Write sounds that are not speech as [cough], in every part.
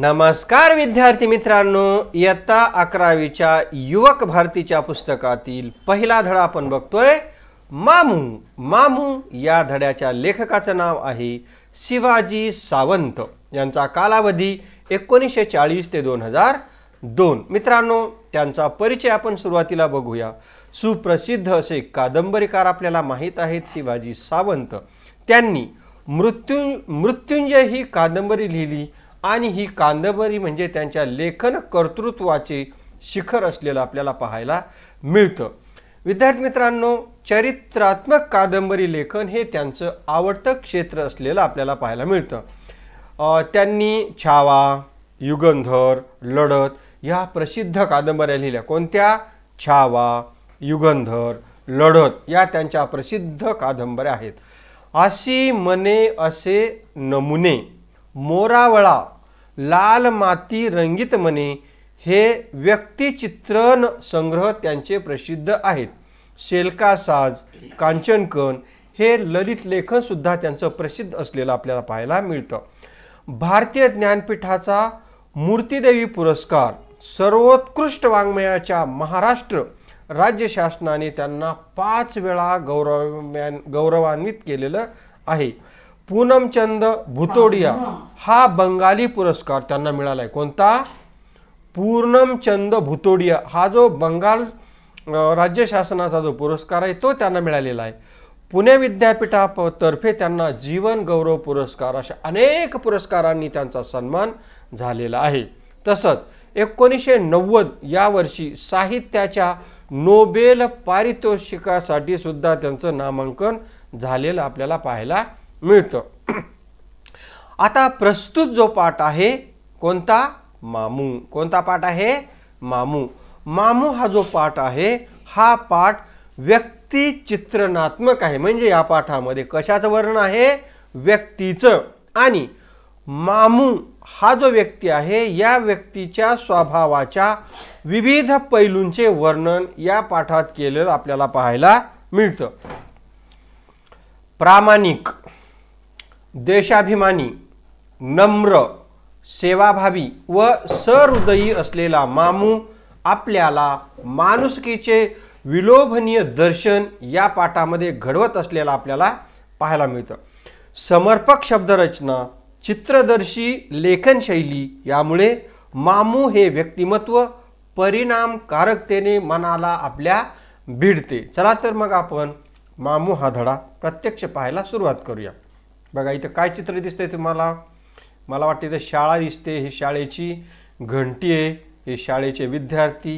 नमस्कार विद्यार्थी मित्रांनो इयत्ता अकरावीच्या युवक भारतीच्या पुस्तकातील पहिला धडा आपण बघतोय मामू मामू या धड्याच्या लेखकाचं नाव आहे शिवाजी सावंत यांचा कालावधी एकोणीसशे चाळीस ते दोन हजार दोन मित्रांनो त्यांचा परिचय आपण सुरुवातीला बघूया सुप्रसिद्ध असे कादंबरीकार आपल्याला माहीत आहेत शिवाजी सावंत त्यांनी मृत्यु मृत्युंजय ही कादंबरी लिहिली आणि ही कादंबरी म्हणजे त्यांच्या लेखन कर्तृत्वाचे शिखर असलेलं आपल्याला पाहायला मिळतं विद्यार्थी मित्रांनो चरित्रात्मक कादंबरी लेखन हे त्यांचं आवडतं क्षेत्र असलेलं आपल्याला पाहायला मिळतं त्यांनी छावा युगंधर लढत या प्रसिद्ध कादंबऱ्या लिहिल्या कोणत्या छावा युगंधर लढत या त्यांच्या प्रसिद्ध कादंबऱ्या आहेत अशी मने असे नमुने मोरावळा लाल माती रंगीत मने हे व्यक्तिचित्रण संग्रह त्यांचे प्रसिद्ध आहेत शेलका साज कांचनकन हे ललित लेखनसुद्धा त्यांचं प्रसिद्ध असलेलं आपल्याला पाहायला मिळतं भारतीय ज्ञानपीठाचा मूर्तीदेवी पुरस्कार सर्वोत्कृष्ट वाङ्मयाच्या महाराष्ट्र राज्य शासनाने त्यांना पाच वेळा गौरव गौरवान्वित केलेलं आहे पूनमचंद भुतोडिया हा बंगाली पुरस्कार त्यांना मिळाला आहे कोणता पूर्णमचंद भुतोडिया हा जो बंगाल राज्य शासनाचा जो पुरस्कार आहे तो त्यांना मिळालेला आहे पुणे विद्यापीठातर्फे त्यांना जीवन गौरव पुरस्कार अशा अनेक पुरस्कारांनी त्यांचा सन्मान झालेला आहे तसंच एकोणीसशे नव्वद या वर्षी साहित्याच्या नोबेल पारितोषिकासाठी सुद्धा त्यांचं नामांकन झालेलं आपल्याला पाहायला मिळतं आता प्रस्तुत जो पाठ आहे कोणता मामू कोणता पाठ आहे मामू मामू हा जो पाठ आहे हा पाठ व्यक्तिचित्रणात्मक आहे म्हणजे या पाठामध्ये कशाचं वर्णन आहे व्यक्तीचं आणि मामू हा जो व्यक्ती आहे या व्यक्तीच्या स्वभावाच्या विविध पैलूंचे वर्णन या पाठात केलेलं आपल्याला पाहायला मिळतं प्रामाणिक देशाभिमानी नम्र सेवाभावी व सहृदयी असलेला मामू आपल्याला माणुसकीचे विलोभनीय दर्शन या पाठामध्ये घडवत असलेला आपल्याला पाहायला मिळतं समर्पक शब्दरचना चित्रदर्शी लेखनशैली यामुळे मामू हे व्यक्तिमत्व परिणामकारकतेने मनाला आपल्या भिडते चला तर मग आपण मामू हा धडा प्रत्यक्ष पाहायला सुरुवात करूया बघा इथं काय चित्र दिसतंय तुम्हाला मला वाटते इथं शाळा दिसते हे शाळेची घंटी आहे हे शाळेचे विद्यार्थी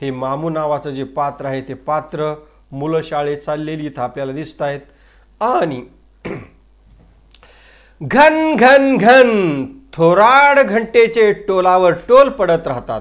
हे मामू नावाचं जे पात्र आहे ते पात्र मुलं शाळेत चाललेली इथं आपल्याला दिसत आहेत आणि [clears throat] घन घन घन थोराड घंटेचे टोलावर टोल पडत राहतात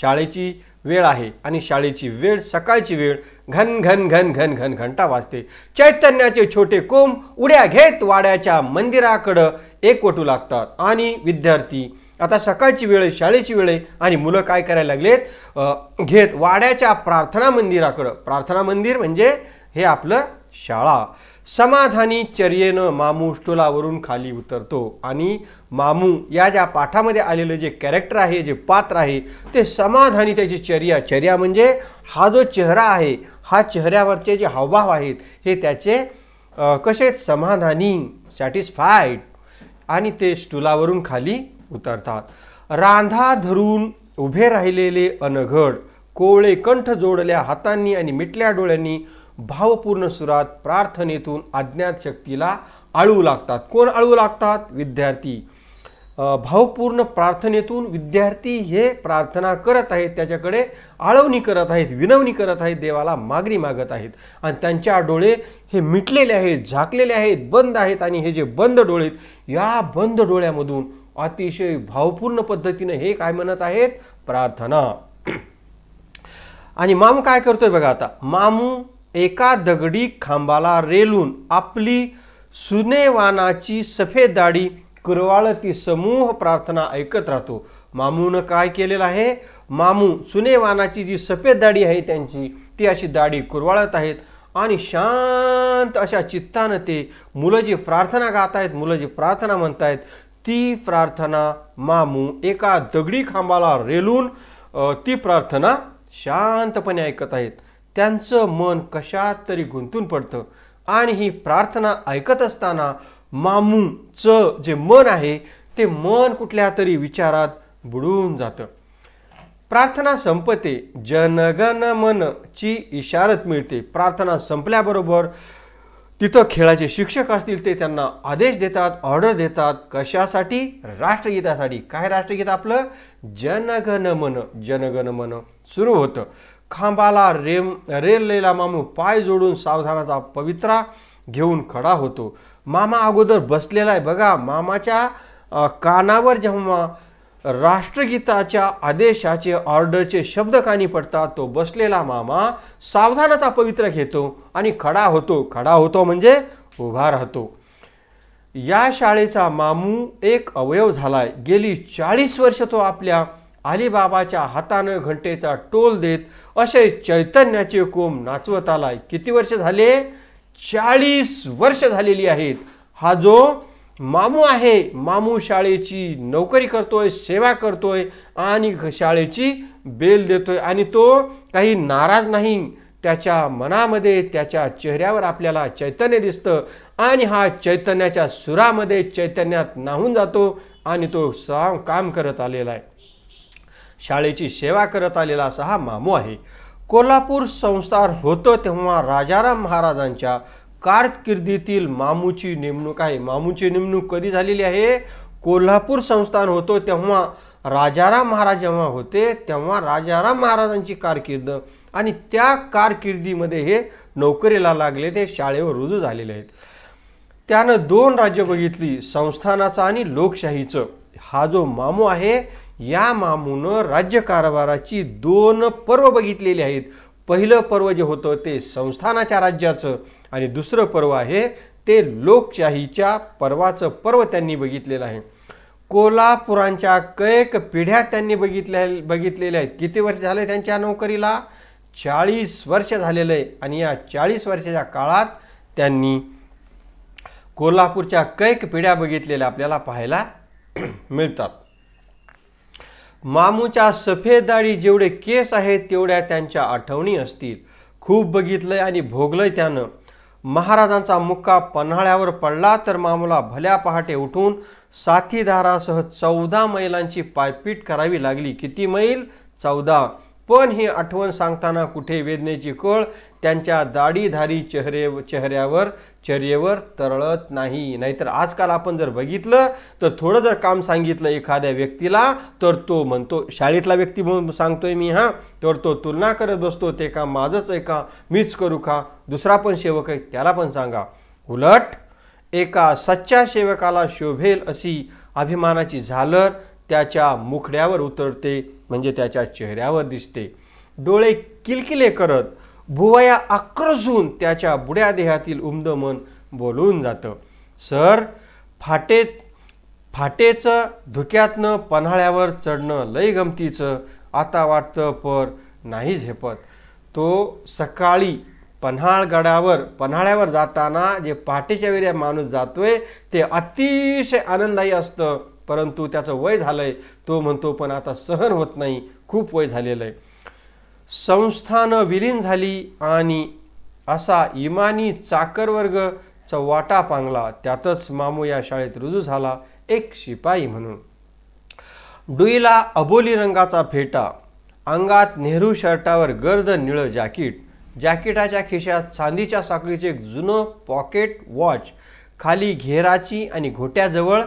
शाळेची वेळ आहे आणि शाळेची वेळ सकाळची वेळ घन घन घन घन घन घंटा वाजते चैतन्याचे छोटे कोंब उड्या घेत वाड्याच्या मंदिराकडं एकवटू लागतात आणि विद्यार्थी आता सकाळची वेळ शाळेची वेळ आणि मुलं काय करायला लागलेत घेत वाड्याच्या प्रार्थना मंदिराकडं प्रार्थना मंदिर म्हणजे हे आपलं शाळा समाधानी चर्येनं मामू स्टोलावरून खाली उतरतो आणि मामू या ज्या पाठामध्ये आलेलं जे कॅरेक्टर आहे जे पात्र आहे ते समाधानी त्याची चर्या चर्या म्हणजे हा जो चेहरा आहे हा चेहऱ्यावरचे जे हावभाव आहेत हे त्याचे कसे समाधानी सॅटिस्फाईड आणि ते स्टुलावरून खाली उतरतात रांधा धरून उभे राहिलेले अनघड कोवळे कंठ जोडल्या हातांनी आणि मिटल्या डोळ्यांनी भावपूर्ण सुरात प्रार्थनेतून अज्ञात शक्तीला आळू लागतात कोण आळू लागतात विद्यार्थी भावपूर्ण प्रार्थनेतून विद्यार्थी हे प्रार्थना करत आहेत त्याच्याकडे आळवणी करत आहेत विनवणी करत आहेत देवाला मागणी मागत आहेत आणि त्यांच्या डोळे हे मिटलेले आहेत झाकलेले आहेत बंद आहेत आणि हे जे बंद डोळे या बंद डोळ्यामधून अतिशय भावपूर्ण पद्धतीनं हे काय म्हणत आहेत प्रार्थना [clears throat] आणि मामू काय करतोय बघा आता मामू एका दगडी खांबाला रेलून आपली सुनेवानाची सफेद दाढी कुरवाळती समूह प्रार्थना ऐकत राहतो मामूनं काय केलेलं आहे मामू सुनेवानाची जी सफेद दाढी आहे त्यांची ती अशी दाढी कुरवाळत आहेत आणि शांत अशा चित्तानं ते मुलं जी प्रार्थना गात आहेत मुलं जी प्रार्थना म्हणत आहेत ती प्रार्थना मामू एका दगडी खांबाला रेलून ती प्रार्थना शांतपणे ऐकत आहेत त्यांचं मन कशात तरी गुंतून पडतं आणि ही प्रार्थना ऐकत असताना मामूचं जे मन आहे ते मन कुठल्या तरी विचारात बुडून जातं प्रार्थना संपते जनगण ची इशारत मिळते प्रार्थना संपल्याबरोबर तिथं खेळाचे शिक्षक असतील ते त्यांना आदेश देतात ऑर्डर देतात कशासाठी राष्ट्रगीतासाठी काय राष्ट्रगीत आपलं जनगण मन जनगण मन सुरू होतं खांबाला रेम रेललेला मामू पाय जोडून सावधानाचा पवित्रा घेऊन खडा होतो मामा अगोदर बसलेला आहे बघा मामाच्या कानावर जेव्हा राष्ट्रगीताच्या आदेशाचे ऑर्डरचे शब्द कानी पडतात तो बसलेला मामा सावधानाचा पवित्र घेतो आणि खडा होतो खडा होतो म्हणजे उभा राहतो या शाळेचा मामू एक अवयव झालाय गेली चाळीस वर्ष तो आपल्या अलिबाबाच्या हातानं घंटेचा टोल देत असे चैतन्याचे कोंब नाचवत आलाय किती वर्ष झाले चाळीस वर्ष झालेली आहेत हा जो मामू आहे मामू शाळेची नोकरी करतोय सेवा करतोय आणि शाळेची बेल देतोय आणि तो काही नाराज नाही त्याच्या मनामध्ये त्याच्या चेहऱ्यावर आपल्याला चैतन्य दिसतं आणि हा चैतन्याच्या सुरामध्ये चैतन्यात नाहून जातो आणि तो साम काम करत आलेला आहे शाळेची सेवा करत आलेला असा हा मामू आहे कोल्हापूर संस्थान होतं तेव्हा राजाराम महाराजांच्या कारकिर्दीतील मामूची नेमणूक आहे मामूची नेमणूक कधी झालेली आहे कोल्हापूर संस्थान होतो तेव्हा राजाराम महाराज जेव्हा होते तेव्हा राजाराम महाराजांची कारकिर्द आणि त्या कारकिर्दीमध्ये हे नोकरीला लागले ते शाळेवर रुजू झालेले आहेत त्यानं दोन राज्य बघितली संस्थानाचं आणि लोकशाहीचं हा जो मामू आहे या मामूनं राज्यकारभाराची दोन पर्व बघितलेली आहेत पहिलं पर्व जे होतं ते संस्थानाच्या राज्याचं आणि दुसरं पर्व आहे ते लोकशाहीच्या पर्वाचं पर्व त्यांनी बघितलेलं आहे कोल्हापुरांच्या कैक पिढ्या त्यांनी बघितल्या बघितलेल्या आहेत किती वर्ष झाले त्यांच्या नोकरीला चाळीस वर्ष झालेलं आहे आणि या चाळीस वर्षाच्या काळात त्यांनी कोल्हापूरच्या कैक पिढ्या बघितलेल्या आपल्याला पाहायला मिळतात मामूच्या सफेद जेवढे केस आहेत तेवढ्या त्यांच्या आठवणी असतील खूप बघितलंय आणि भोगलंय त्यानं महाराजांचा मुक्का पन्हाळ्यावर पडला तर मामूला भल्या पहाटे उठून साथीदारासह चौदा मैलांची पायपीट करावी लागली किती मैल चौदा पण ही आठवण सांगताना कुठे वेदनेची कळ त्यांच्या दाढीधारी चेहरे चेहऱ्यावर चर्येवर तरळत नाही नाहीतर आजकाल आपण जर बघितलं तर थोडं जर काम सांगितलं एखाद्या व्यक्तीला तर तो म्हणतो शाळेतला व्यक्ती म्हणून सांगतोय मी हां तर तो तुलना करत बसतो ते का माझंच आहे का मीच करू का दुसरा पण सेवक आहे त्याला पण सांगा उलट एका सच्च्या सेवकाला शोभेल अशी अभिमानाची झालर त्याच्या मुखड्यावर उतरते म्हणजे त्याच्या चेहऱ्यावर दिसते डोळे किलकिले करत भुवया आक्रसून त्याच्या बुड्या देहातील उमद मन बोलून जातं सर फाटे फाटेचं धुक्यातनं पन्हाळ्यावर चढणं लय गमतीचं आता वाटतं पर नाही झेपत तो सकाळी पन्हाळगडावर पन्हाळ्यावर जाताना जे पहाटेच्या वेळी माणूस जातोय ते अतिशय आनंददायी असतं परंतु त्याचं वय झालंय तो म्हणतो पण आता सहन होत नाही खूप वय झालेलं आहे संस्थान विलीन झाली आणि असा इमानी चाकरवर्ग वाटा पांगला त्यातच मामू या शाळेत रुजू झाला एक शिपाई म्हणून डुईला अबोली रंगाचा फेटा अंगात नेहरू शर्टावर गर्द निळं जॅकीट जॅकेटाच्या खिशात चांदीच्या साखळीचे एक जुनं पॉकेट वॉच खाली घेराची आणि घोट्याजवळ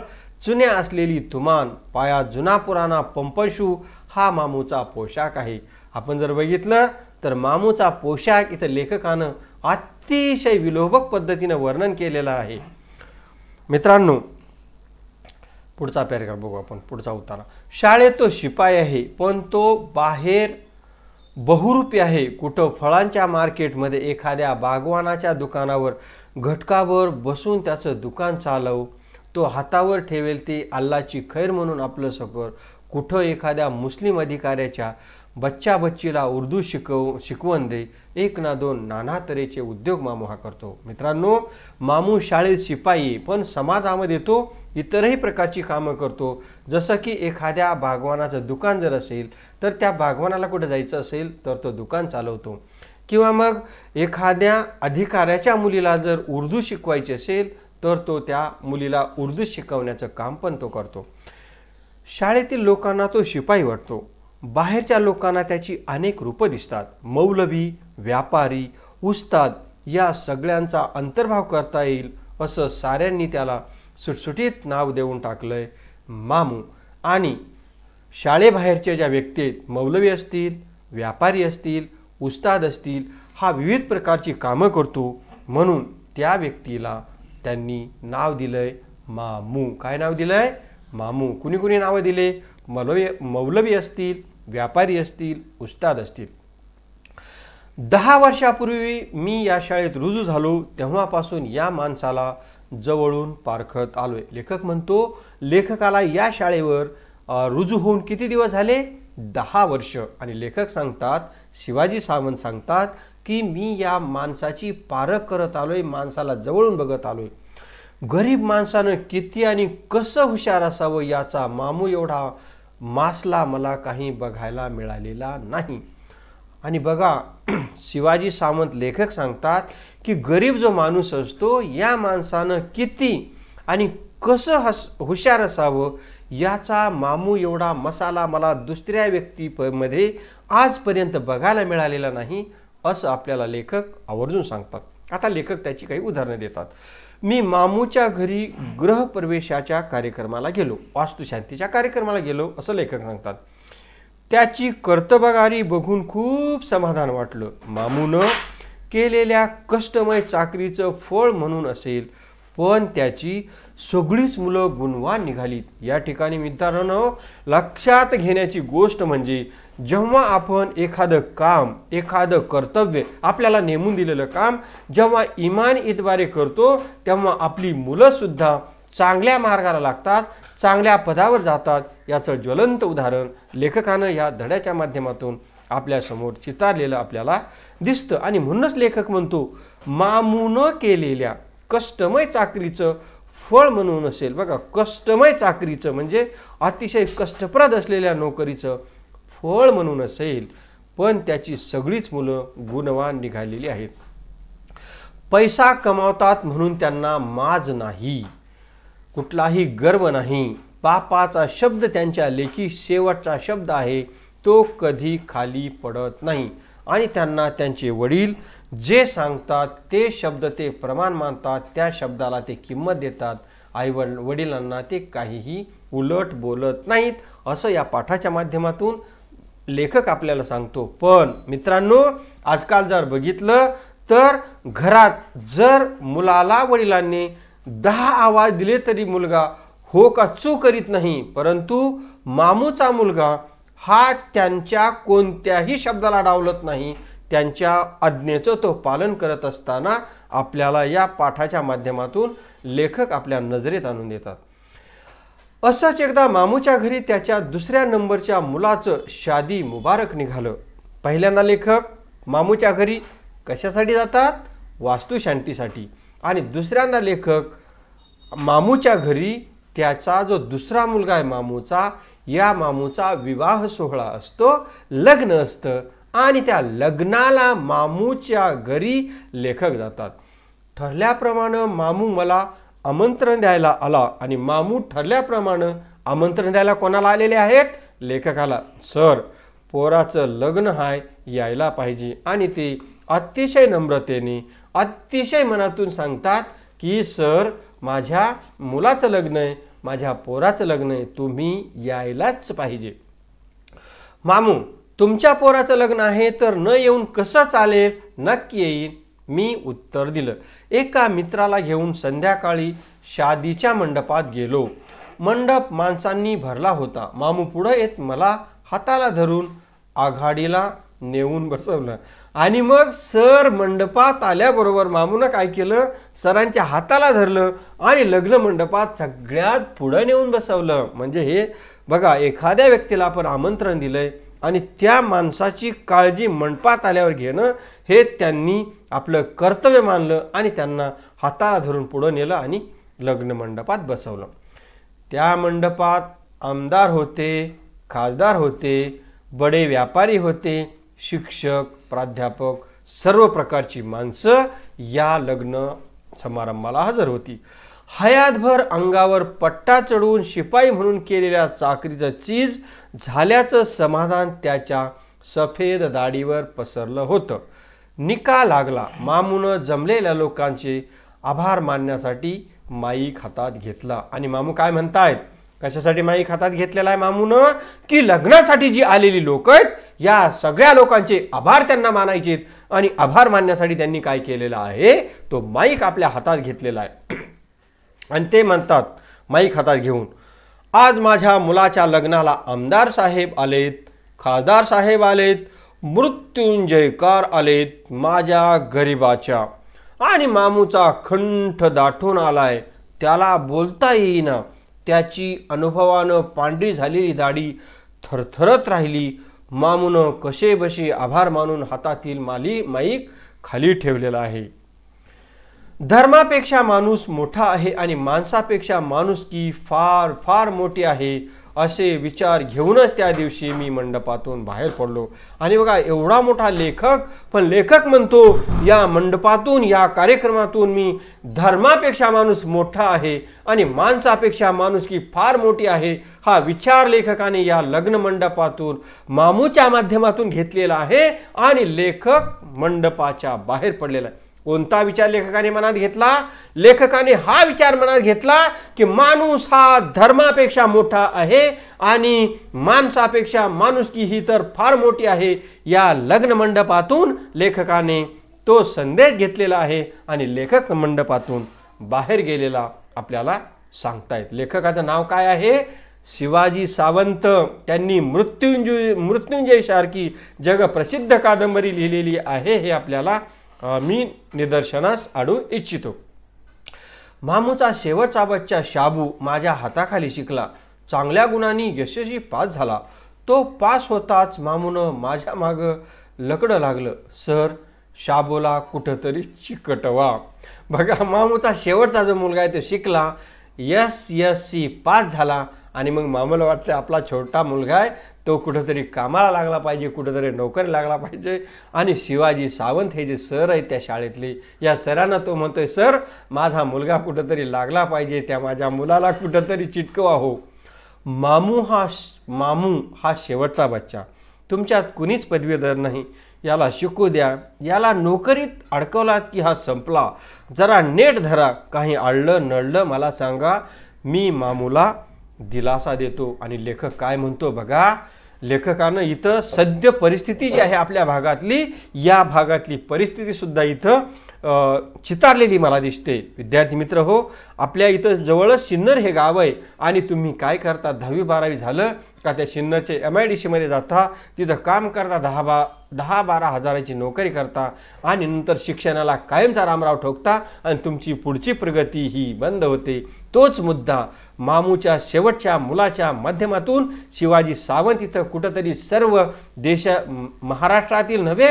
चुन्या असलेली तुमान पाया जुना पुराणा पंपशू हा मामूचा पोशाख आहे आपण जर बघितलं तर मामूचा पोशाख इथं लेखकानं अतिशय विलोभक पद्धतीनं वर्णन केलेलं आहे मित्रांनो पुढचा पॅरेग्राफ बघू आपण पुढचा उतारा शाळेत तो शिपाई आहे पण तो बाहेर बहुरूपी आहे कुठं फळांच्या मार्केटमध्ये एखाद्या बागवानाच्या दुकानावर घटकावर बसून त्याचं दुकान चालव तो हातावर ठेवेल ती अल्लाची खैर म्हणून आपलं सकर कुठं एखाद्या मुस्लिम अधिकाऱ्याच्या बच्चा बच्चीला उर्दू शिकव शिकवण दे एक ना दोन नाना तऱ्हेचे उद्योग मामू हा करतो मित्रांनो मामू शाळेत शिपाई पण समाजामध्ये तो इतरही प्रकारची कामं करतो जसं की एखाद्या बागवानाचं दुकान जर असेल तर त्या बागवानाला कुठं जायचं असेल तर तो दुकान चालवतो किंवा मग एखाद्या अधिकाऱ्याच्या मुलीला जर उर्दू शिकवायची असेल तर तो त्या मुलीला उर्दू शिकवण्याचं काम पण तो करतो शाळेतील लोकांना तो शिपाई वाटतो बाहेरच्या लोकांना त्याची अनेक रूपं दिसतात मौलवी व्यापारी उस्ताद या सगळ्यांचा अंतर्भाव करता येईल असं साऱ्यांनी त्याला सुटसुटीत नाव देऊन टाकलंय मामू आणि शाळेबाहेरच्या ज्या व्यक्ती आहेत मौलवी असतील व्यापारी असतील उस्ताद असतील हा विविध प्रकारची कामं करतो म्हणून त्या व्यक्तीला त्यांनी नाव दिलंय मामू काय नाव दिलंय मामू कुणी कुणी नावं दिले मौलवी मौलवी असतील व्यापारी असतील उस्ताद असतील दहा वर्षापूर्वी मी या शाळेत रुजू झालो तेव्हापासून या माणसाला जवळून पारखत आलोय लेखक म्हणतो लेखकाला या शाळेवर रुजू होऊन किती दिवस झाले दहा वर्ष आणि लेखक सांगतात शिवाजी सावंत सांगतात की मी या माणसाची पारख करत आलोय माणसाला जवळून बघत आलोय गरीब माणसानं किती आणि कसं हुशार असावं याचा मामू एवढा मासला मला काही बघायला मिळालेला नाही आणि बघा [clears throat] शिवाजी सावंत लेखक सांगतात की गरीब जो माणूस असतो या माणसानं किती आणि कसं हस हुशार असावं याचा मामू एवढा मसाला मला दुसऱ्या व्यक्तीमध्ये आजपर्यंत बघायला मिळालेला नाही असं आपल्याला लेखक आवर्जून सांगतात आता लेखक त्याची काही उदाहरणं देतात मी मामूच्या घरी ग्रहप्रवेशाच्या कार्यक्रमाला गेलो वास्तुशांतीच्या कार्यक्रमाला गेलो असं लेखक सांगतात त्याची कर्तबगारी बघून खूप समाधान वाटलं मामून, केलेल्या कष्टमय चाकरीचं फळ म्हणून असेल पण त्याची सगळीच मुलं गुणवान निघालीत या ठिकाणी मित्रांनो लक्षात घेण्याची गोष्ट म्हणजे जेव्हा आपण एखादं काम एखादं कर्तव्य आपल्याला नेमून दिलेलं काम जेव्हा इमान इतबारे करतो तेव्हा आपली मुलंसुद्धा चांगल्या मार्गाला लागतात चांगल्या पदावर जातात याचं ज्वलंत उदाहरण लेखकानं या धड्याच्या माध्यमातून आपल्यासमोर चितारलेलं आपल्याला दिसतं आणि म्हणूनच लेखक म्हणतो मामून केलेल्या कष्टमय चाकरीचं फळ म्हणून असेल बघा कष्टमय चाकरीचं म्हणजे अतिशय कष्टप्रद असलेल्या नोकरीचं फळ म्हणून असेल पण त्याची सगळीच मुलं गुणवान निघालेली आहेत पैसा कमावतात म्हणून त्यांना माज नाही कुठलाही गर्व नाही पापाचा शब्द त्यांच्या लेखी शेवटचा शब्द आहे तो कधी खाली पडत नाही आणि त्यांना त्यांचे वडील जे सांगतात ते शब्द ते प्रमाण मानतात त्या शब्दाला ते किंमत देतात आई वडिलांना ते काहीही उलट बोलत नाहीत असं या पाठाच्या माध्यमातून लेखक आपल्याला सांगतो पण मित्रांनो आजकाल जर बघितलं तर घरात जर मुलाला वडिलांनी दहा आवाज दिले तरी मुलगा हो का चू करीत नाही परंतु मामूचा मुलगा हा त्यांच्या कोणत्याही शब्दाला डावलत नाही त्यांच्या आज्ञेचं तो पालन करत असताना आपल्याला या पाठाच्या माध्यमातून लेखक आपल्या नजरेत आणून देतात असंच एकदा मामूच्या घरी त्याच्या दुसऱ्या नंबरच्या मुलाचं शादी मुबारक निघालं पहिल्यांदा लेखक मामूच्या घरी कशासाठी जातात वास्तुशांतीसाठी आणि दुसऱ्यांदा लेखक मामूच्या घरी त्याचा जो दुसरा मुलगा आहे मामूचा या मामूचा विवाह सोहळा असतो लग्न असतं आणि त्या लग्नाला मामूच्या घरी लेखक जातात ठरल्याप्रमाणे मामू मला आमंत्रण द्यायला आला आणि मामू ठरल्याप्रमाणे आमंत्रण द्यायला कोणाला आलेले आहेत लेखकाला सर पोराचं लग्न हाय यायला पाहिजे आणि ते अतिशय नम्रतेने अतिशय मनातून सांगतात की सर माझ्या मुलाचं लग्न आहे माझ्या पोराचं लग्न आहे तुम्ही यायलाच पाहिजे मामू तुमच्या पोराचं लग्न आहे तर न येऊन कसं चालेल नक्की येईन मी उत्तर दिलं एका मित्राला घेऊन संध्याकाळी शादीच्या मंडपात गेलो मंडप माणसांनी भरला होता मामू पुढं येत मला हाताला धरून आघाडीला नेऊन बसवलं आणि मग सर मंडपात आल्याबरोबर मामूनं काय केलं सरांच्या हाताला धरलं आणि लग्न मंडपात सगळ्यात पुढं नेऊन बसवलं म्हणजे हे बघा एखाद्या व्यक्तीला आपण आमंत्रण दिलंय आणि त्या माणसाची काळजी मंडपात आल्यावर घेणं हे त्यांनी आपलं कर्तव्य मानलं आणि त्यांना हाताला धरून पुढं नेलं आणि लग्न मंडपात बसवलं त्या मंडपात आमदार होते खासदार होते बडे व्यापारी होते शिक्षक प्राध्यापक सर्व प्रकारची माणसं या लग्न समारंभाला हजर होती हयातभर अंगावर पट्टा चढवून शिपाई म्हणून केलेल्या चाकरीचं चीज झाल्याचं समाधान त्याच्या सफेद दाढीवर पसरलं होतं निका लागला मामून जमलेल्या लोकांचे आभार मानण्यासाठी माईक हातात घेतला आणि मामू काय म्हणतायत कशासाठी माईक हातात घेतलेला आहे मामून की लग्नासाठी जी आलेली लोक आहेत या सगळ्या लोकांचे आभार त्यांना मानायचेत आणि आभार मानण्यासाठी त्यांनी काय केलेलं आहे तो माईक आपल्या हातात घेतलेला आहे आणि ते म्हणतात माईक हातात घेऊन आज माझ्या मुलाच्या लग्नाला आमदार साहेब आलेत खासदार साहेब आलेत मृत्युंजयकार आलेत माझ्या गरिबाच्या आणि मामूचा खंठ दाटून आलाय त्याला बोलता येईना त्याची अनुभवानं पांढरी झालेली दाढी थरथरत राहिली मामूनं बसे आभार मानून हातातील माली माईक खाली ठेवलेला आहे धर्मापेक्षा माणूस मोठा आहे आणि माणसापेक्षा माणूस की फार फार मोठी आहे असे विचार घेऊनच त्या दिवशी मी मंडपातून बाहेर पडलो आणि बघा एवढा मोठा लेखक पण लेखक म्हणतो या मंडपातून या कार्यक्रमातून मी धर्मापेक्षा माणूस मोठा आहे आणि माणसापेक्षा माणूस की फार मोठी आहे हा विचार लेखकाने या लग्न मंडपातून मामूच्या माध्यमातून घेतलेला आहे आणि लेखक मंडपाच्या बाहेर पडलेला आहे कोणता विचार लेखकाने मनात घेतला लेखकाने हा विचार मनात घेतला की माणूस हा धर्मापेक्षा मोठा आहे आणि माणसापेक्षा माणुसकी ही तर फार मोठी आहे या लग्न मंडपातून लेखकाने तो संदेश घेतलेला आहे आणि लेखक मंडपातून बाहेर गेलेला आपल्याला सांगतायत लेखकाचं नाव काय आहे शिवाजी सावंत त्यांनी मृत्युंजय मृत्युंजय सारखी जगप्रसिद्ध कादंबरी लिहिलेली आहे हे आपल्याला मी निदर्शनास आणू इच्छितो मामूचा शेवटचा बच्चा शाबू माझ्या हाताखाली शिकला चांगल्या गुणांनी यशस्वी पास झाला तो पास होताच मामून माझ्या माग लकडं लागलं सर शाबूला कुठंतरी चिकटवा बघा मामूचा शेवटचा जो मुलगा आहे तो शिकला एस एस सी पास झाला आणि मग मामाला वाटतं आपला छोटा मुलगा आहे तो कुठंतरी कामाला लागला पाहिजे कुठंतरी नोकरी लागला पाहिजे आणि शिवाजी सावंत हे जे सर आहेत त्या शाळेतले या सरांना तो आहे सर माझा मुलगा कुठंतरी लागला पाहिजे त्या माझ्या मुलाला कुठंतरी चिटकवा हो मामू हा मामू हा शेवटचा बच्चा तुमच्यात कुणीच पदवीधर नाही याला शिकू द्या याला नोकरीत अडकवलात की हा संपला जरा नेट धरा काही अडलं नळलं मला सांगा मी मामूला दिलासा देतो आणि लेखक काय म्हणतो बघा लेखकानं इथं सद्य परिस्थिती जी आहे आपल्या भागातली या भागातली परिस्थितीसुद्धा इथं चितारलेली मला दिसते विद्यार्थी मित्र हो आपल्या इथं जवळच सिन्नर हे गाव आहे आणि तुम्ही काय करता दहावी बारावी झालं का त्या सिन्नरचे एम आय डी सीमध्ये जाता तिथं काम करता दहा बा दहा बारा हजाराची नोकरी करता आणि नंतर शिक्षणाला कायमचा रामराव ठोकता आणि तुमची पुढची प्रगती ही बंद होते तोच मुद्दा मामूच्या शेवटच्या मुलाच्या माध्यमातून शिवाजी सावंत इथं कुठंतरी सर्व देश महाराष्ट्रातील नव्हे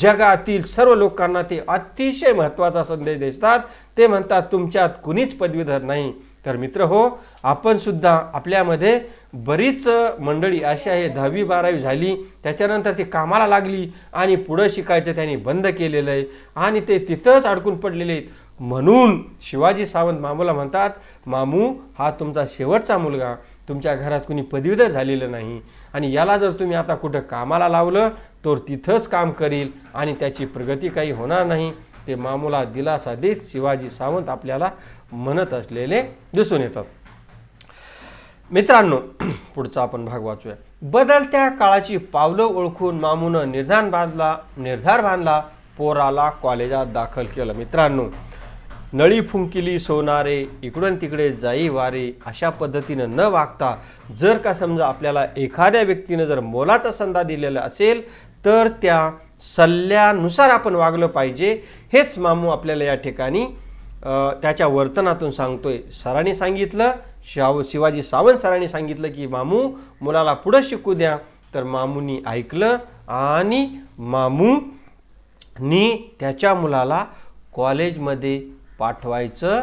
जगातील सर्व लोकांना ते अतिशय महत्त्वाचा संदेश देतात ते म्हणतात तुमच्यात कुणीच पदवीधर नाही तर मित्र हो आपण सुद्धा आपल्यामध्ये बरीच मंडळी अशी आहे दहावी बारावी झाली त्याच्यानंतर ती कामाला लागली आणि पुढं शिकायचं त्यांनी बंद केलेलं आहे आणि ते तिथंच अडकून पडलेले आहेत म्हणून शिवाजी सावंत मामूला म्हणतात मामू हा तुमचा शेवटचा मुलगा तुमच्या घरात कुणी पदवीधर झालेलं नाही आणि याला जर तुम्ही आता कुठं कामाला लावलं तर तिथंच काम करील आणि त्याची प्रगती काही होणार नाही ते मामूला दिलासा देत शिवाजी सावंत आपल्याला म्हणत असलेले दिसून येतात मित्रांनो [clears throat] पुढचा आपण भाग वाचूया बदलत्या काळाची पावलं ओळखून मामूनं निर्धार बांधला निर्धार बांधला पोराला कॉलेजात दाखल केलं मित्रांनो नळी फुंकिली सोनारे इकडून तिकडे जाई वारे अशा पद्धतीनं न वागता जर का समजा आपल्याला एखाद्या व्यक्तीनं जर मोलाचा संधा दिलेला असेल तर त्या सल्ल्यानुसार आपण वागलं पाहिजे हेच मामू आपल्याला या ठिकाणी त्याच्या वर्तनातून सांगतोय सरांनी सांगितलं शाव शिवाजी सावंत सरांनी सांगितलं की मामू मुलाला पुढं शिकू द्या तर मामूनी ऐकलं आणि मामूनी त्याच्या मुलाला कॉलेजमध्ये पाठवायचं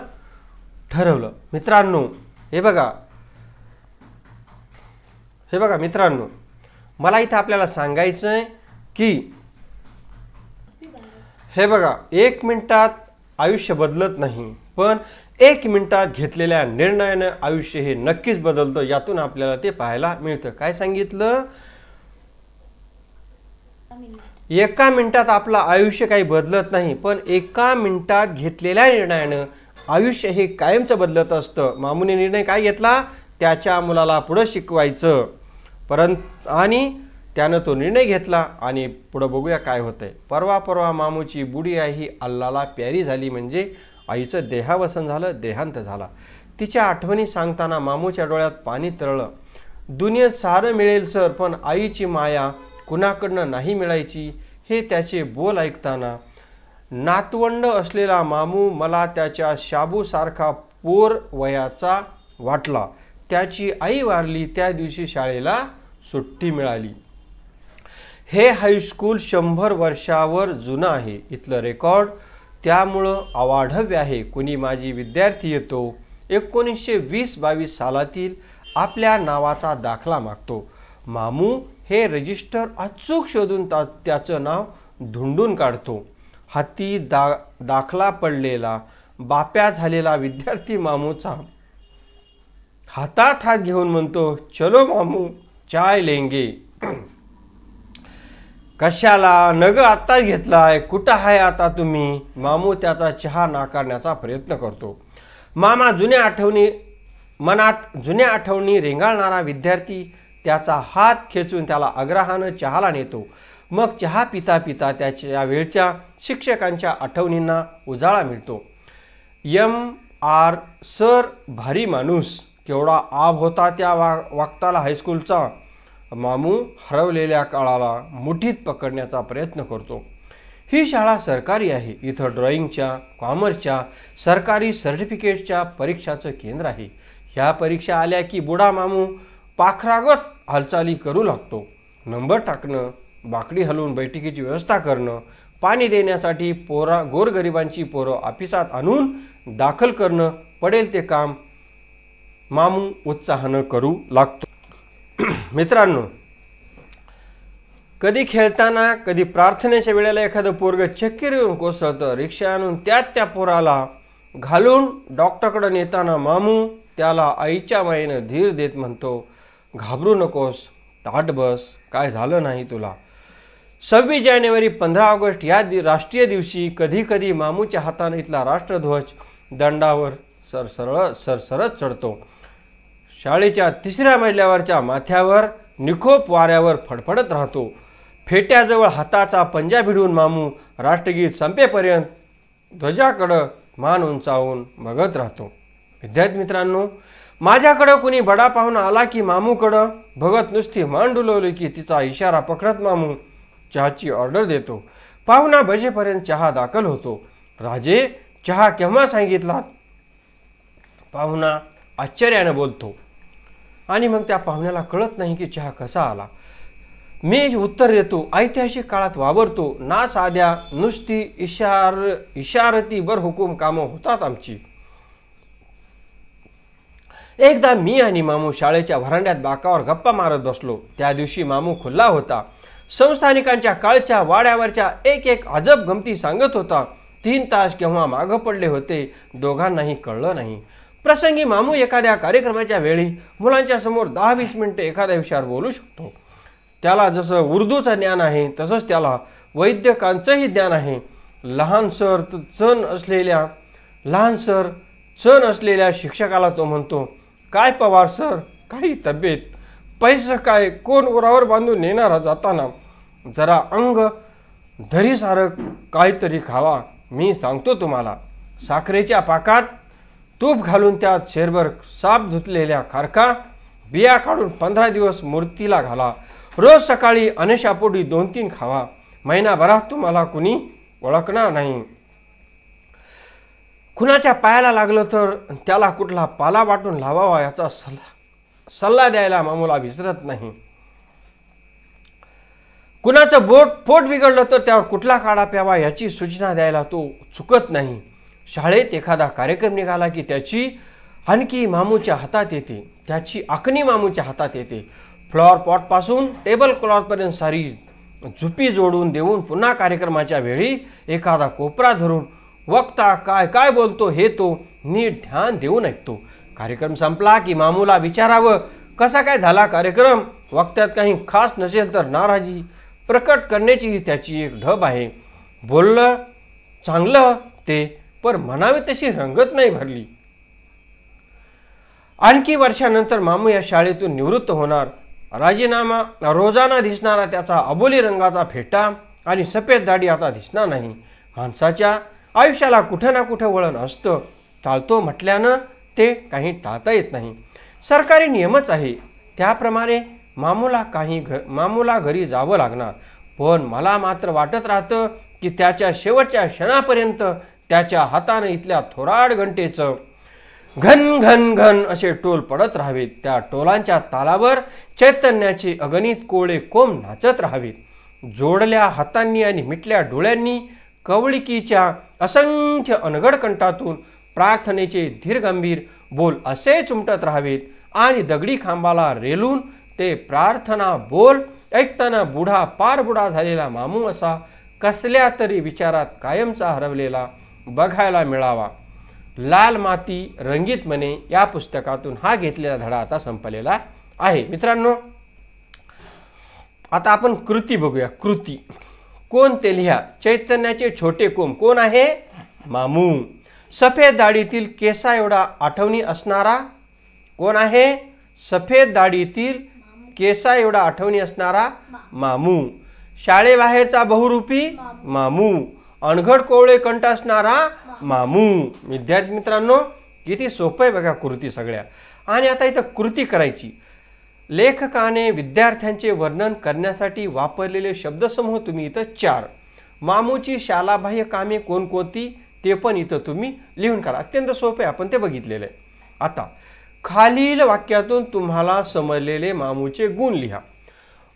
ठरवलं मित्रांनो हे बघा हे बघा मित्रांनो मला इथं आपल्याला सांगायचं आहे की हे बघा एक मिनिटात आयुष्य बदलत नाही पण एक मिनिटात घेतलेल्या निर्णयानं आयुष्य हे नक्कीच बदलतं यातून आपल्याला ते पाहायला मिळतं काय सांगितलं एका मिनिटात आपलं आयुष्य काही बदलत नाही पण एका मिनिटात घेतलेल्या निर्णयानं आयुष्य हे कायमचं बदलत असतं मामूने निर्णय काय घेतला त्याच्या मुलाला पुढं शिकवायचं परंतु आणि त्यानं तो निर्णय घेतला आणि पुढं बघूया काय होतंय परवा परवा मामूची बुडी आई ही अल्लाला प्यारी झाली म्हणजे आईचं देहावसन झालं देहांत झाला तिच्या आठवणी सांगताना मामूच्या डोळ्यात पाणी तरळलं दुनियेत सारं मिळेल सर पण आईची माया कुणाकडनं नाही मिळायची हे त्याचे बोल ऐकताना नातवंड असलेला मामू मला त्याच्या शाबूसारखा पोर वयाचा वाटला त्याची आई वारली त्या दिवशी शाळेला सुट्टी मिळाली हे हायस्कूल शंभर वर्षावर जुनं आहे इथलं रेकॉर्ड त्यामुळं अवाढव्य आहे कुणी माझी विद्यार्थी येतो एकोणीसशे वीस बावीस सालातील आपल्या नावाचा दाखला मागतो मामू हे रजिस्टर अचूक शोधून त्याचं नाव धुंडून काढतो हाती दा दाखला पडलेला बाप्या झालेला विद्यार्थी मामूचा हातात हात घेऊन म्हणतो चलो मामू चाय लेंगे कशाला नग आत्ताच घेतलाय कुठं आहे आता तुम्ही मामू त्याचा चहा नाकारण्याचा प्रयत्न करतो मामा जुन्या आठवणी मनात जुन्या आठवणी रेंगाळणारा विद्यार्थी त्याचा हात खेचून त्याला आग्रहानं चहाला नेतो मग चहा पिता पिता त्याच्या वेळच्या शिक्षकांच्या आठवणींना उजाळा मिळतो यम आर सर भारी माणूस केवढा आब होता त्या वा वागताला हायस्कूलचा मामू हरवलेल्या काळाला मुठीत पकडण्याचा प्रयत्न करतो ही शाळा सरकारी आहे इथं ड्रॉइंगच्या कॉमर्सच्या सरकारी सर्टिफिकेटच्या परीक्षाचं केंद्र आहे ह्या परीक्षा आल्या की बुडा मामू पाखरागत हालचाली करू लागतो नंबर टाकणं बाकडी हलवून बैठकीची व्यवस्था करणं पाणी देण्यासाठी पोरा गोरगरिबांची पोरं ऑफिसात आणून दाखल करणं पडेल ते काम मामू उत्साहानं करू लागतो [clears throat] मित्रांनो कधी खेळताना कधी प्रार्थनेच्या वेळेला एखादं पोरग चक्कीर येऊन कोसळतं रिक्षा आणून त्यात त्या पोराला घालून डॉक्टरकडे नेताना मामू त्याला आईच्या मायेनं धीर देत म्हणतो घाबरू नकोस ताट बस काय झालं नाही तुला सव्वीस जानेवारी पंधरा ऑगस्ट या दि राष्ट्रीय दिवशी कधी कधी मामूच्या हाताने इथला राष्ट्रध्वज दंडावर सरसरळ सरसरत चढतो शाळेच्या तिसऱ्या मजल्यावरच्या माथ्यावर निखोप वाऱ्यावर फडफडत राहतो फेट्याजवळ हाताचा पंजा भिडून मामू राष्ट्रगीत संपेपर्यंत ध्वजाकडं मान उंचावून बघत राहतो विद्यार्थी मित्रांनो माझ्याकडं कुणी बडा पाहून आला की मामूकडं भगत नुसती मान डुलवली की तिचा इशारा पकडत मामू चहाची ऑर्डर देतो पाहुणा बजेपर्यंत चहा दाखल होतो राजे चहा केव्हा सांगितला पाहुणा आश्चर्यानं बोलतो आणि मग त्या पाहुण्याला कळत नाही की चहा कसा आला मी उत्तर देतो ऐतिहासिक काळात वावरतो ना साध्या नुसती इशार इशारतीवर हुकूम कामं होतात आमची एकदा मी आणि मामू शाळेच्या व्हरांड्यात बाकावर गप्पा मारत बसलो त्या दिवशी मामू खुल्ला होता संस्थानिकांच्या काळच्या वाड्यावरच्या एक एक अजब गमती सांगत होता तीन तास केव्हा मागं पडले होते दोघांनाही कळलं नाही प्रसंगी मामू एखाद्या कार्यक्रमाच्या वेळी मुलांच्या समोर दहा वीस मिनिटे एखाद्या विषयावर बोलू शकतो त्याला जसं उर्दूचं ज्ञान आहे तसंच त्याला वैद्यकांचंही ज्ञान आहे लहान सर चण असलेल्या लहान सर चण असलेल्या शिक्षकाला तो म्हणतो काय पवार सर काही तब्येत पैसा काय कोण उरावर बांधून नेणारा जाताना जरा अंग धरीसारख काहीतरी खावा मी सांगतो तुम्हाला साखरेच्या पाकात तूप घालून त्यात शेरभर साप धुतलेल्या खारखा बिया काढून पंधरा दिवस मूर्तीला घाला रोज सकाळी अनशापोटी दोन तीन खावा महिनाभरात तुम्हाला कुणी ओळखणार नाही खुनाच्या पायाला लागलं तर त्याला कुठला पाला वाटून लावावा याचा सल्ला सल्ला द्यायला मामूला विसरत नाही कुणाचं बोट पोट बिघडलं तर त्यावर कुठला काढा प्यावा याची सूचना द्यायला तो चुकत नाही शाळेत एखादा कार्यक्रम निघाला की त्याची आणखी मामूच्या हातात येते त्याची आखणी मामूच्या हातात येते फ्लॉवर पॉटपासून टेबल क्लॉथपर्यंत सारी झुपी जोडून देऊन पुन्हा कार्यक्रमाच्या वेळी एखादा कोपरा धरून वक्ता काय काय बोलतो हे तो नीट ध्यान देऊन ऐकतो कार्यक्रम संपला की मामूला विचारावं कसा काय झाला कार्यक्रम वक्त्यात काही खास नसेल तर नाराजी प्रकट करण्याची त्याची एक ढब आहे बोललं चांगलं ते पण म्हणावी तशी रंगत नाही भरली आणखी वर्षानंतर मामू या शाळेतून निवृत्त होणार राजीनामा रोजाना दिसणारा त्याचा अबोली रंगाचा फेटा आणि सफेद दाढी आता दिसणार नाही हंसाच्या आयुष्याला कुठं ना कुठं वळण असतं टाळतो म्हटल्यानं ते काही टाळता येत नाही सरकारी नियमच आहे त्याप्रमाणे मामूला काही घ मामूला घरी जावं लागणार पण मला मात्र वाटत राहतं की त्याच्या शेवटच्या क्षणापर्यंत त्याच्या हातानं इथल्या थोराड घंटेचं घन घन घन असे टोल पडत राहावेत त्या टोलांच्या तालावर चैतन्याचे अगणित कोळे कोंब नाचत राहावेत जोडल्या हातांनी आणि मिटल्या डोळ्यांनी कवळिकीच्या असंख्य अनगड कंटातून प्रार्थनेचे धीरगंभीर बोल असे चुमटत राहावेत आणि दगडी खांबाला रेलून ते प्रार्थना बोल ऐकताना बुढा पार बुढा झालेला मामू असा कसल्या तरी विचारात कायमचा हरवलेला बघायला मिळावा लाल माती रंगीत मने या पुस्तकातून हा घेतलेला धडा आता संपलेला आहे मित्रांनो आता आपण कृती बघूया कृती कोण ते लिहा चैतन्याचे छोटे कोम कोण आहे मामू सफेद दाढीतील केसा एवढा आठवणी असणारा कोण आहे सफेद दाढीतील केसा एवढा आठवणी असणारा मामू शाळेबाहेरचा बहुरूपी मामू अनघड कोवळे कंठ असणारा मामू विद्यार्थी मित्रांनो किती सोपं आहे बघा कृती सगळ्या आणि आता इथं कृती करायची लेखकाने विद्यार्थ्यांचे वर्णन करण्यासाठी वापरलेले शब्दसमूह तुम्ही इथं चार मामूची शालाबाह्य कामे कोणकोणती ते पण इथं तुम्ही लिहून काढा अत्यंत सोपे आपण ते बघितलेले आता खालील वाक्यातून तुम्हाला समजलेले मामूचे गुण लिहा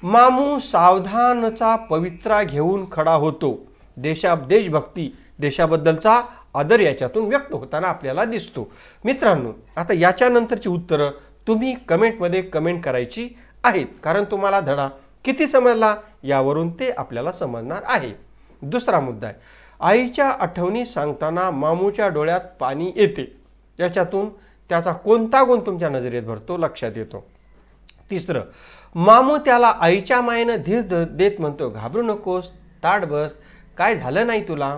मामू सावधानचा पवित्रा घेऊन खडा होतो देशा देशभक्ती देशाबद्दलचा आदर याच्यातून व्यक्त होताना आपल्याला दिसतो मित्रांनो आता याच्यानंतरची उत्तरं तुम्ही कमेंटमध्ये कमेंट करायची आहेत कारण तुम्हाला धडा किती समजला यावरून ते आपल्याला समजणार आहे दुसरा मुद्दा आहे आईच्या आठवणी सांगताना मामूच्या डोळ्यात पाणी येते याच्यातून त्याचा कोणता गुण तुमच्या नजरेत भरतो लक्षात येतो तिसरं मामू त्याला आईच्या मायेनं धीर देत म्हणतो घाबरू नकोस ताट बस काय झालं नाही तुला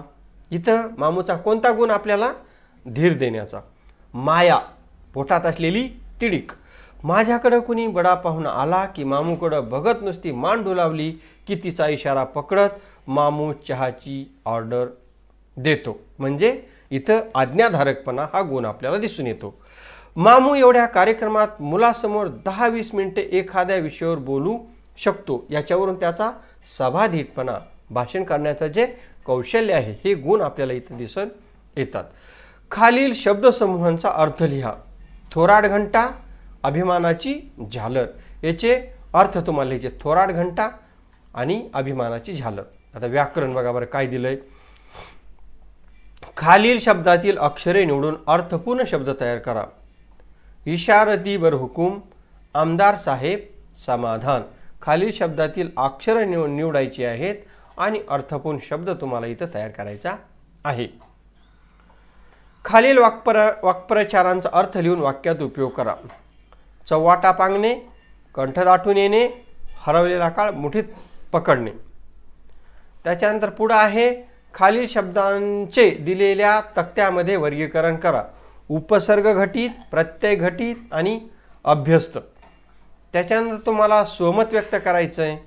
इथं मामूचा कोणता गुण आपल्याला धीर देण्याचा माया पोटात असलेली तिडीक माझ्याकडं कुणी बडा पाहून आला की मामूकडं बघत नुसती मान डोलावली की तिचा इशारा पकडत मामू चहाची ऑर्डर देतो म्हणजे इथं आज्ञाधारकपणा हा गुण आपल्याला दिसून येतो मामू एवढ्या कार्यक्रमात मुलासमोर दहा वीस मिनिटे एखाद्या विषयावर बोलू शकतो याच्यावरून त्याचा सभाधीटपणा भाषण करण्याचं जे कौशल्य आहे हे गुण आपल्याला इथं दिसून येतात खालील शब्दसमूहांचा अर्थ लिहा थोराड घंटा अभिमानाची झालर याचे अर्थ तुम्हाला लिहायचे थोराड घंटा आणि अभिमानाची झालर आता व्याकरण बघा बरं काय दिलंय खालील शब्दातील अक्षरे निवडून अर्थपूर्ण शब्द तयार करा बर हुकूम आमदार साहेब समाधान खालील शब्दातील अक्षर निव निवडायची आहेत आणि अर्थपूर्ण शब्द तुम्हाला इथं तयार करायचा आहे खालील वाक्प्र वाक्प्रचारांचा अर्थ लिहून वाक्यात उपयोग करा चव्वाटा पांगणे कंठ दाटून येणे हरवलेला काळ मुठीत पकडणे त्याच्यानंतर पुढं आहे खालील शब्दांचे दिलेल्या तक्त्यामध्ये वर्गीकरण करा उपसर्ग घटित प्रत्यय घटित आणि अभ्यस्त त्याच्यानंतर तुम्हाला स्वमत व्यक्त करायचं आहे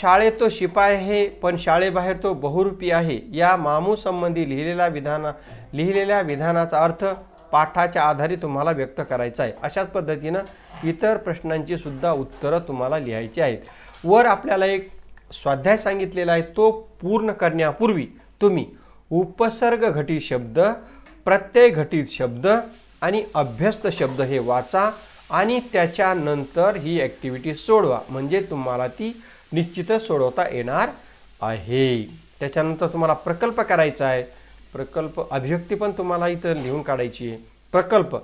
शाळेत तो शिपाय आहे पण शाळेबाहेर तो बहुरूपी आहे या मामूसंबंधी लिहिलेल्या विधाना लिहिलेल्या विधानाचा अर्थ पाठाच्या आधारे तुम्हाला व्यक्त करायचा आहे अशाच पद्धतीनं इतर प्रश्नांची सुद्धा उत्तरं तुम्हाला लिहायची आहेत वर आपल्याला एक स्वाध्याय सांगितलेला आहे तो पूर्ण करण्यापूर्वी तुम्ही उपसर्ग घटित शब्द प्रत्यय घटित शब्द आणि अभ्यस्त शब्द हे वाचा आणि त्याच्यानंतर ही ॲक्टिव्हिटी सोडवा म्हणजे तुम्हाला ती निश्चितच सोडवता येणार आहे त्याच्यानंतर तुम्हाला प्रकल्प करायचा आहे प्रकल्प अभिव्यक्ती पण तुम्हाला इथं लिहून काढायची आहे प्रकल्प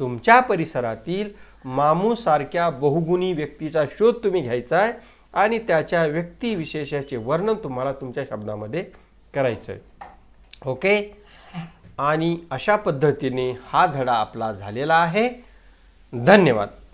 तुमच्या परिसरातील मामूसारख्या बहुगुणी व्यक्तीचा शोध तुम्ही घ्यायचा आहे आणि त्याच्या व्यक्तिविशेषाचे वर्णन तुम्हाला तुमच्या शब्दामध्ये करायचं आहे ओके आणि अशा पद्धतीने हा धडा आपला झालेला आहे धन्यवाद